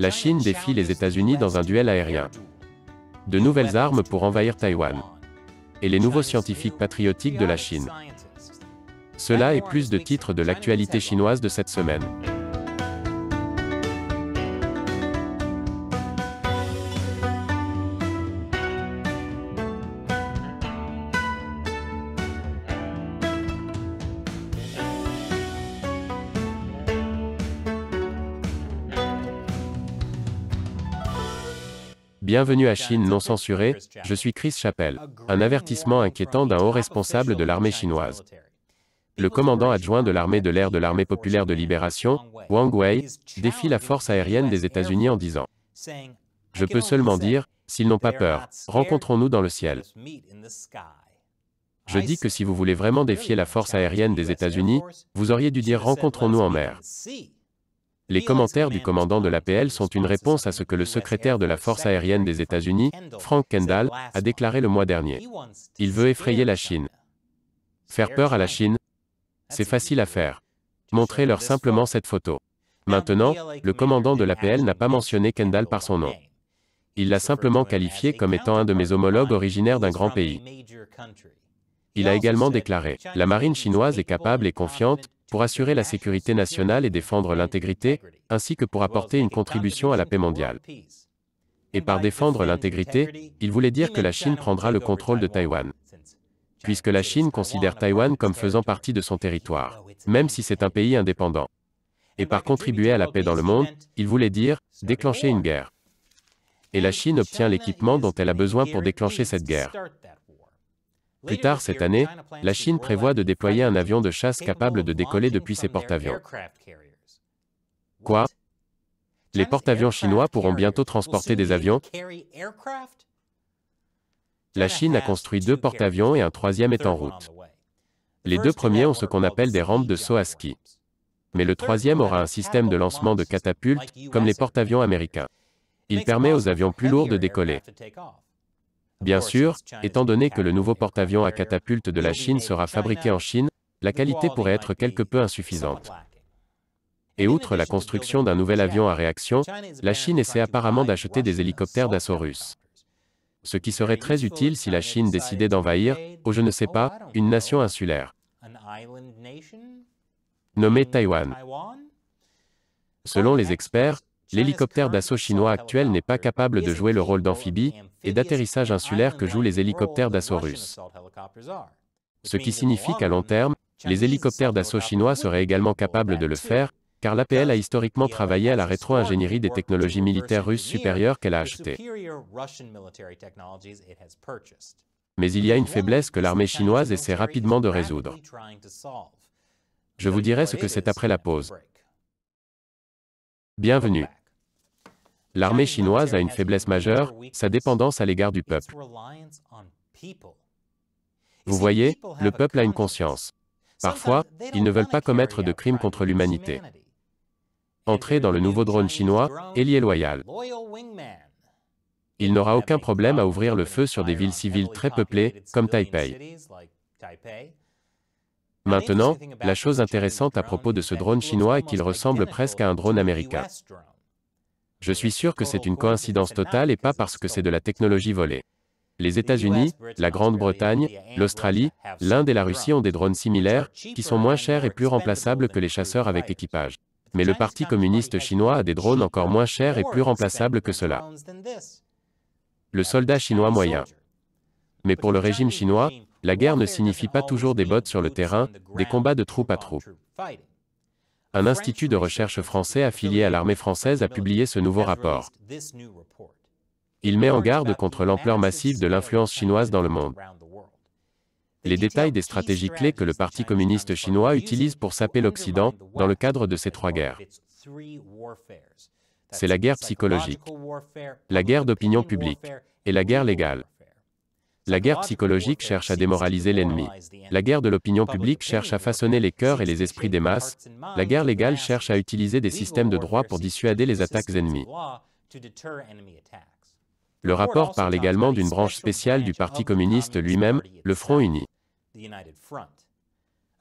La Chine défie les États-Unis dans un duel aérien. De nouvelles armes pour envahir Taïwan. Et les nouveaux scientifiques patriotiques de la Chine. Cela est plus de titres de l'actualité chinoise de cette semaine. Bienvenue à Chine non censurée, je suis Chris Chappelle. Un avertissement inquiétant d'un haut responsable de l'armée chinoise. Le commandant adjoint de l'armée de l'air de l'armée populaire de libération, Wang Wei, défie la force aérienne des États-Unis en disant Je peux seulement dire, s'ils n'ont pas peur, rencontrons-nous dans le ciel. Je dis que si vous voulez vraiment défier la force aérienne des États-Unis, vous auriez dû dire rencontrons-nous en mer. Les commentaires du commandant de l'APL sont une réponse à ce que le secrétaire de la Force aérienne des États-Unis, Frank Kendall, a déclaré le mois dernier. Il veut effrayer la Chine. Faire peur à la Chine C'est facile à faire. Montrez-leur simplement cette photo. Maintenant, le commandant de l'APL n'a pas mentionné Kendall par son nom. Il l'a simplement qualifié comme étant un de mes homologues originaires d'un grand pays. Il a également déclaré, La marine chinoise est capable et confiante, pour assurer la sécurité nationale et défendre l'intégrité, ainsi que pour apporter une contribution à la paix mondiale. Et par défendre l'intégrité, il voulait dire que la Chine prendra le contrôle de Taïwan. Puisque la Chine considère Taïwan comme faisant partie de son territoire, même si c'est un pays indépendant. Et par contribuer à la paix dans le monde, il voulait dire déclencher une guerre. Et la Chine obtient l'équipement dont elle a besoin pour déclencher cette guerre. Plus tard cette année, la Chine prévoit de déployer un avion de chasse capable de décoller depuis ses porte-avions. Quoi Les porte-avions chinois pourront bientôt transporter des avions La Chine a construit deux porte-avions et un troisième est en route. Les deux premiers ont ce qu'on appelle des rampes de saut à ski. Mais le troisième aura un système de lancement de catapultes, comme les porte-avions américains. Il permet aux avions plus lourds de décoller. Bien sûr, étant donné que le nouveau porte-avions à catapulte de la Chine sera fabriqué en Chine, la qualité pourrait être quelque peu insuffisante. Et outre la construction d'un nouvel avion à réaction, la Chine essaie apparemment d'acheter des hélicoptères d'assaut russes. Ce qui serait très utile si la Chine décidait d'envahir, ou je ne sais pas, une nation insulaire. Nommée Taïwan. Selon les experts, L'hélicoptère d'assaut chinois actuel n'est pas capable de jouer le rôle d'amphibie et d'atterrissage insulaire que jouent les hélicoptères d'assaut russes. Ce qui signifie qu'à long terme, les hélicoptères d'assaut chinois seraient également capables de le faire, car l'APL a historiquement travaillé à la rétro-ingénierie des technologies militaires russes supérieures qu'elle a achetées. Mais il y a une faiblesse que l'armée chinoise essaie rapidement de résoudre. Je vous dirai ce que c'est après la pause. Bienvenue. L'armée chinoise a une faiblesse majeure, sa dépendance à l'égard du peuple. Vous voyez, le peuple a une conscience. Parfois, ils ne veulent pas commettre de crimes contre l'humanité. Entrez dans le nouveau drone chinois, est Loyal. Il n'aura aucun problème à ouvrir le feu sur des villes civiles très peuplées, comme Taipei. Maintenant, la chose intéressante à propos de ce drone chinois est qu'il ressemble presque à un drone américain. Je suis sûr que c'est une oh, coïncidence totale et pas parce que c'est de la technologie volée. Les États-Unis, la Grande-Bretagne, l'Australie, l'Inde et la Russie ont des drones similaires, qui sont moins chers et plus remplaçables que les chasseurs avec équipage. Mais le Parti communiste chinois a des drones encore moins chers et plus remplaçables que cela. Le soldat chinois moyen. Mais pour le régime chinois, la guerre ne signifie pas toujours des bottes sur le terrain, des combats de troupe à troupe un institut de recherche français affilié à l'armée française a publié ce nouveau rapport. Il met en garde contre l'ampleur massive de l'influence chinoise dans le monde. Les détails des stratégies clés que le Parti communiste chinois utilise pour saper l'Occident, dans le cadre de ces trois guerres. C'est la guerre psychologique, la guerre d'opinion publique, et la guerre légale. La guerre psychologique cherche à démoraliser l'ennemi. La guerre de l'opinion publique cherche à façonner les cœurs et les esprits des masses. La guerre légale cherche à utiliser des systèmes de droit pour dissuader les attaques ennemies. Le rapport parle également d'une branche spéciale du Parti communiste lui-même, le Front uni.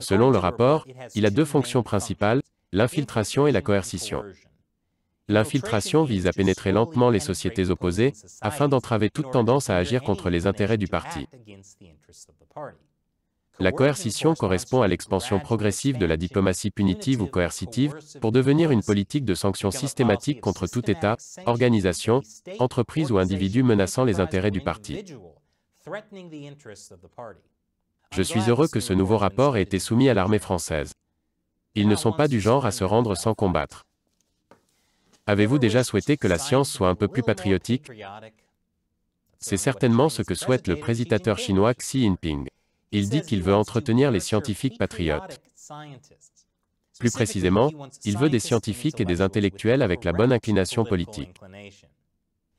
Selon le rapport, il a deux fonctions principales, l'infiltration et la coercition. L'infiltration vise à pénétrer lentement les sociétés opposées, afin d'entraver toute tendance à agir contre les intérêts du parti. La coercition correspond à l'expansion progressive de la diplomatie punitive ou coercitive, pour devenir une politique de sanctions systématiques contre tout État, organisation, entreprise ou individu menaçant les intérêts du parti. Je suis heureux que ce nouveau rapport ait été soumis à l'armée française. Ils ne sont pas du genre à se rendre sans combattre. Avez-vous déjà souhaité que la science soit un peu plus patriotique C'est certainement ce que souhaite le président chinois Xi Jinping. Il dit qu'il veut entretenir les scientifiques patriotes. Plus précisément, il veut des scientifiques et des intellectuels avec la bonne inclination politique.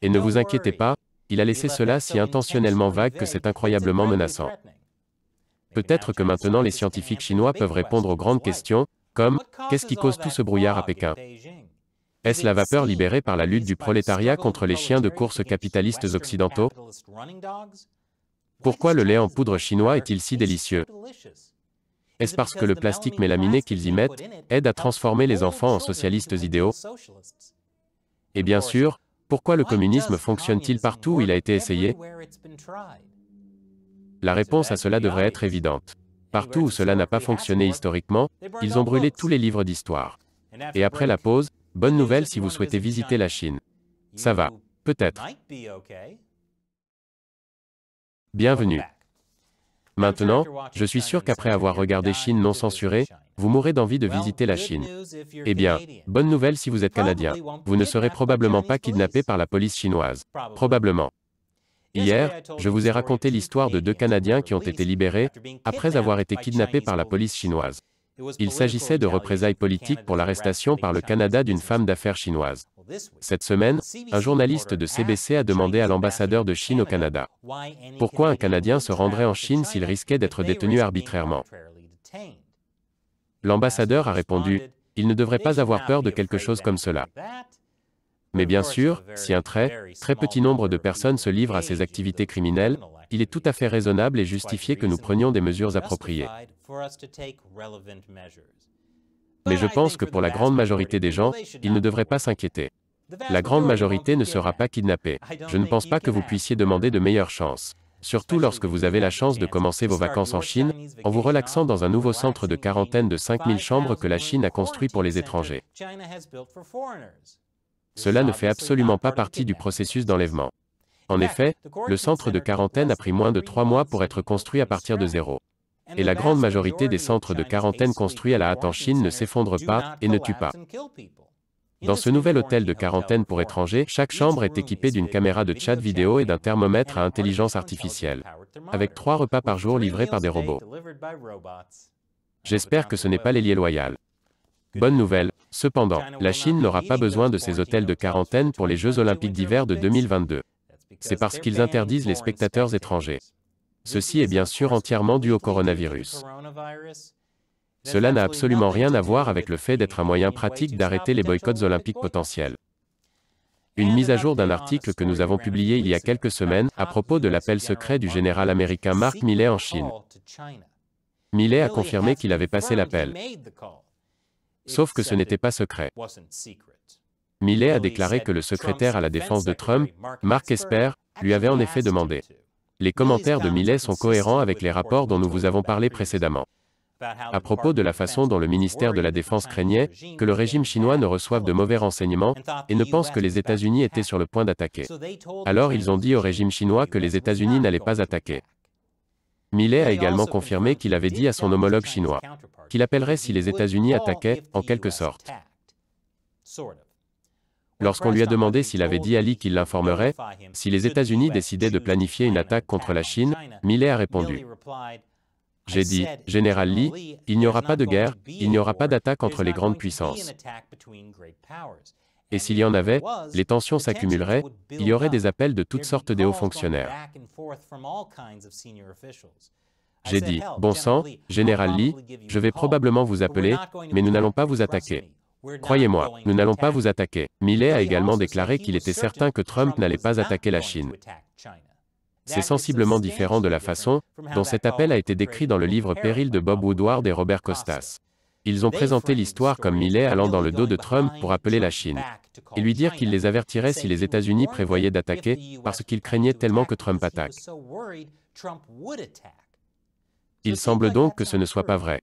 Et ne vous inquiétez pas, il a laissé cela si intentionnellement vague que c'est incroyablement menaçant. Peut-être que maintenant les scientifiques chinois peuvent répondre aux grandes questions, comme, qu'est-ce qui cause tout ce brouillard à Pékin est-ce la vapeur libérée par la lutte du prolétariat contre les chiens de course capitalistes occidentaux Pourquoi le lait en poudre chinois est-il si délicieux Est-ce parce que le plastique mélaminé qu'ils y mettent aide à transformer les enfants en socialistes idéaux Et bien sûr, pourquoi le communisme fonctionne-t-il partout où il a été essayé La réponse à cela devrait être évidente. Partout où cela n'a pas fonctionné historiquement, ils ont brûlé tous les livres d'histoire. Et après la pause, Bonne nouvelle si vous souhaitez visiter la Chine. Ça va. Peut-être. Bienvenue. Maintenant, je suis sûr qu'après avoir regardé Chine non censurée, vous mourrez d'envie de visiter la Chine. Eh bien, bonne nouvelle si vous êtes Canadien. Vous ne serez probablement pas kidnappé par la police chinoise. Probablement. Hier, je vous ai raconté l'histoire de deux Canadiens qui ont été libérés après avoir été kidnappés par la police chinoise. Il s'agissait de représailles politiques pour l'arrestation par le Canada d'une femme d'affaires chinoise. Cette semaine, un journaliste de CBC a demandé à l'ambassadeur de Chine au Canada pourquoi un Canadien se rendrait en Chine s'il risquait d'être détenu arbitrairement. L'ambassadeur a répondu, il ne devrait pas avoir peur de quelque chose comme cela. Mais bien sûr, si un très, très petit nombre de personnes se livrent à ces activités criminelles, il est tout à fait raisonnable et justifié que nous prenions des mesures appropriées. Mais je pense que pour la grande majorité des gens, ils ne devraient pas s'inquiéter. La grande majorité ne sera pas kidnappée. Je ne pense pas que vous puissiez demander de meilleures chances. Surtout lorsque vous avez la chance de commencer vos vacances en Chine, en vous relaxant dans un nouveau centre de quarantaine de 5000 chambres que la Chine a construit pour les étrangers. Cela ne fait absolument pas partie du processus d'enlèvement. En effet, le centre de quarantaine a pris moins de trois mois pour être construit à partir de zéro. Et la grande majorité des centres de quarantaine construits à la hâte en Chine ne s'effondrent pas et ne tuent pas. Dans ce nouvel hôtel de quarantaine pour étrangers, chaque chambre est équipée d'une caméra de chat vidéo et d'un thermomètre à intelligence artificielle, avec trois repas par jour livrés par des robots. J'espère que ce n'est pas l'ailier loyal. Bonne nouvelle, cependant, la Chine n'aura pas besoin de ces hôtels de quarantaine pour les Jeux olympiques d'hiver de 2022 c'est parce qu'ils interdisent les spectateurs étrangers. Ceci est bien sûr entièrement dû au coronavirus. Cela n'a absolument rien à voir avec le fait d'être un moyen pratique d'arrêter les boycotts olympiques potentiels. Une mise à jour d'un article que nous avons publié il y a quelques semaines à propos de l'appel secret du général américain Mark Milley en Chine. Milley a confirmé qu'il avait passé l'appel. Sauf que ce n'était pas secret. Millet a déclaré que le secrétaire à la défense de Trump, Mark Esper, lui avait en effet demandé. Les commentaires de Millet sont cohérents avec les rapports dont nous vous avons parlé précédemment. À propos de la façon dont le ministère de la Défense craignait que le régime chinois ne reçoive de mauvais renseignements et ne pense que les États-Unis étaient sur le point d'attaquer. Alors ils ont dit au régime chinois que les États-Unis n'allaient pas attaquer. Millet a également confirmé qu'il avait dit à son homologue chinois qu'il appellerait si les États-Unis attaquaient, en quelque sorte. Lorsqu'on lui a demandé s'il avait dit à Lee qu'il l'informerait, si les États-Unis décidaient de planifier une attaque contre la Chine, Millet a répondu. J'ai dit, Général Lee, il n'y aura pas de guerre, il n'y aura pas d'attaque entre les grandes puissances. Et s'il y en avait, les tensions s'accumuleraient, il y aurait des appels de toutes sortes des hauts fonctionnaires. J'ai dit, bon sang, Général Lee, je vais probablement vous appeler, mais nous n'allons pas vous attaquer. Croyez-moi, nous n'allons pas vous attaquer. Millet a également déclaré qu'il était certain que Trump n'allait pas attaquer la Chine. C'est sensiblement différent de la façon dont cet appel a été décrit dans le livre Péril de Bob Woodward et Robert Costas. Ils ont présenté l'histoire comme Millet allant dans le dos de Trump pour appeler la Chine et lui dire qu'il les avertirait si les États-Unis prévoyaient d'attaquer parce qu'ils craignaient tellement que Trump attaque. Il semble donc que ce ne soit pas vrai.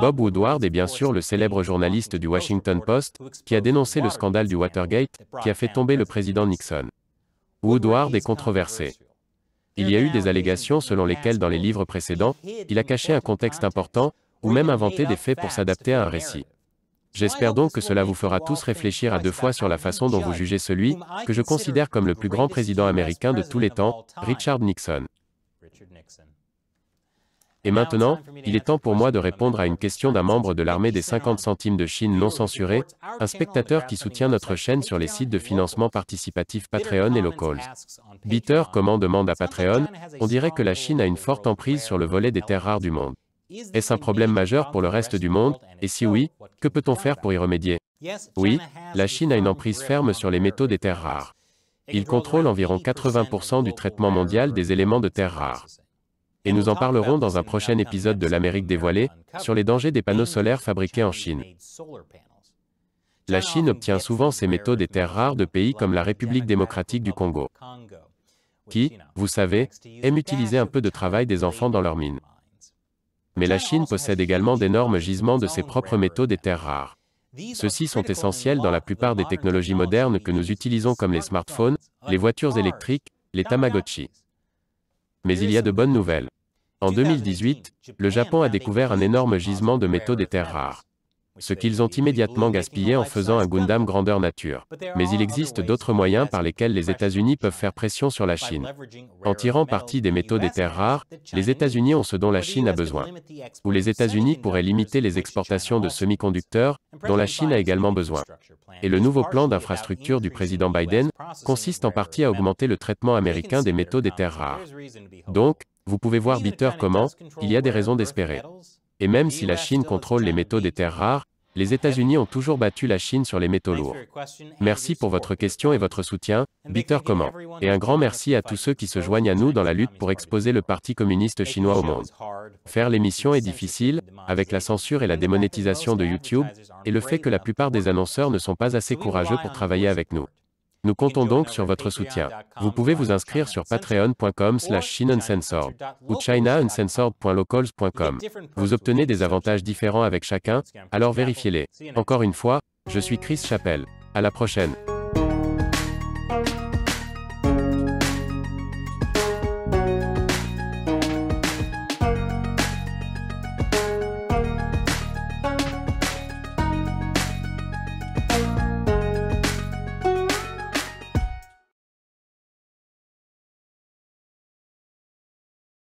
Bob Woodward est bien sûr le célèbre journaliste du Washington Post, qui a dénoncé le scandale du Watergate, qui a fait tomber le président Nixon. Woodward est controversé. Il y a eu des allégations selon lesquelles dans les livres précédents, il a caché un contexte important, ou même inventé des faits pour s'adapter à un récit. J'espère donc que cela vous fera tous réfléchir à deux fois sur la façon dont vous jugez celui, que je considère comme le plus grand président américain de tous les temps, Richard Nixon. Et maintenant, il est temps pour moi de répondre à une question d'un membre de l'armée des 50 centimes de Chine non censurée, un spectateur qui soutient notre chaîne sur les sites de financement participatif Patreon et Locals. Bitter comment demande à Patreon, on dirait que la Chine a une forte emprise sur le volet des terres rares du monde. Est-ce un problème majeur pour le reste du monde, et si oui, que peut-on faire pour y remédier Oui, la Chine a une emprise ferme sur les métaux des terres rares. Il contrôle environ 80% du traitement mondial des éléments de terres rares et nous en parlerons dans un prochain épisode de l'Amérique dévoilée, sur les dangers des panneaux solaires fabriqués en Chine. La Chine obtient souvent ses métaux des terres rares de pays comme la République démocratique du Congo, qui, vous savez, aime utiliser un peu de travail des enfants dans leurs mines. Mais la Chine possède également d'énormes gisements de ses propres métaux des terres rares. Ceux-ci sont essentiels dans la plupart des technologies modernes que nous utilisons comme les smartphones, les voitures électriques, les Tamagotchi. Mais il y a de bonnes nouvelles. En 2018, le Japon a découvert un énorme gisement de métaux des terres rares ce qu'ils ont immédiatement gaspillé en faisant un Gundam grandeur nature. Mais il existe d'autres moyens par lesquels les États-Unis peuvent faire pression sur la Chine. En tirant parti des métaux des terres rares, les États-Unis ont ce dont la Chine a besoin. Ou les États-Unis pourraient limiter les exportations de semi-conducteurs, dont la Chine a également besoin. Et le nouveau plan d'infrastructure du président Biden consiste en partie à augmenter le traitement américain des métaux des terres rares. Donc, vous pouvez voir Bitter comment, il y a des raisons d'espérer. Et même si la Chine contrôle les métaux des terres rares, les États-Unis ont toujours battu la Chine sur les métaux lourds. Merci pour votre question et votre soutien, Bitter Comment. Et un grand merci à tous ceux qui se joignent à nous dans la lutte pour exposer le Parti communiste chinois au monde. Faire l'émission est difficile, avec la censure et la démonétisation de YouTube, et le fait que la plupart des annonceurs ne sont pas assez courageux pour travailler avec nous. Nous comptons donc sur votre soutien. Vous pouvez vous inscrire sur patreon.com slash ou chinauncensored.locals.com. Vous obtenez des avantages différents avec chacun, alors vérifiez-les. Encore une fois, je suis Chris Chappelle. À la prochaine.